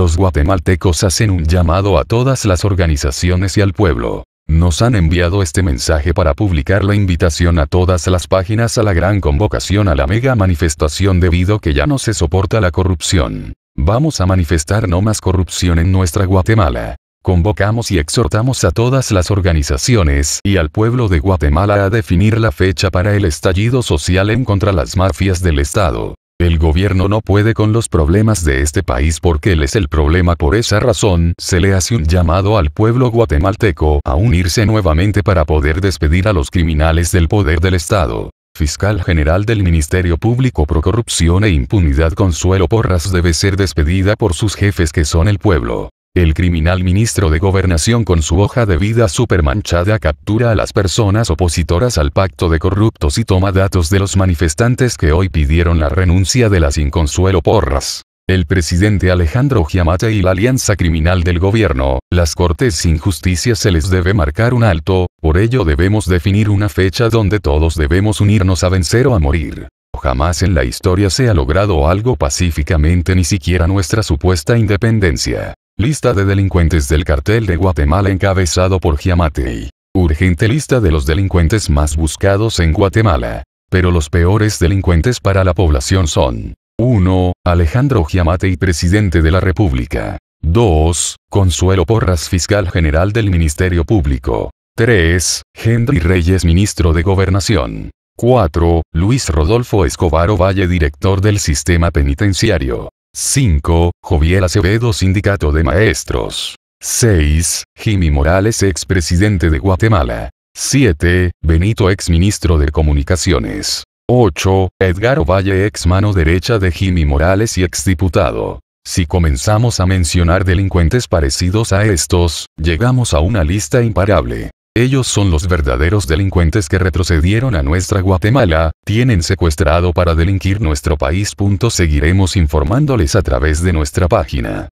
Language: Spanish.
los guatemaltecos hacen un llamado a todas las organizaciones y al pueblo. Nos han enviado este mensaje para publicar la invitación a todas las páginas a la gran convocación a la mega manifestación debido que ya no se soporta la corrupción. Vamos a manifestar no más corrupción en nuestra Guatemala. Convocamos y exhortamos a todas las organizaciones y al pueblo de Guatemala a definir la fecha para el estallido social en contra las mafias del Estado. El gobierno no puede con los problemas de este país porque él es el problema. Por esa razón, se le hace un llamado al pueblo guatemalteco a unirse nuevamente para poder despedir a los criminales del poder del Estado. Fiscal General del Ministerio Público pro corrupción e impunidad Consuelo Porras debe ser despedida por sus jefes que son el pueblo. El criminal ministro de Gobernación con su hoja de vida supermanchada captura a las personas opositoras al pacto de corruptos y toma datos de los manifestantes que hoy pidieron la renuncia de las inconsuelo porras. El presidente Alejandro Giamate y la alianza criminal del gobierno, las cortes sin justicia se les debe marcar un alto, por ello debemos definir una fecha donde todos debemos unirnos a vencer o a morir. Jamás en la historia se ha logrado algo pacíficamente ni siquiera nuestra supuesta independencia. Lista de delincuentes del cartel de Guatemala encabezado por Giamatti. Urgente lista de los delincuentes más buscados en Guatemala. Pero los peores delincuentes para la población son 1. Alejandro Giamatti, presidente de la República. 2. Consuelo Porras, fiscal general del Ministerio Público. 3. Henry Reyes, ministro de Gobernación. 4. Luis Rodolfo Escobar Ovalle, director del sistema penitenciario. 5. Joviel Acevedo Sindicato de Maestros. 6. Jimmy Morales expresidente de Guatemala. 7. Benito ministro de Comunicaciones. 8. Edgar Ovalle ex mano derecha de Jimmy Morales y exdiputado. Si comenzamos a mencionar delincuentes parecidos a estos, llegamos a una lista imparable. Ellos son los verdaderos delincuentes que retrocedieron a nuestra Guatemala, tienen secuestrado para delinquir nuestro país. Seguiremos informándoles a través de nuestra página.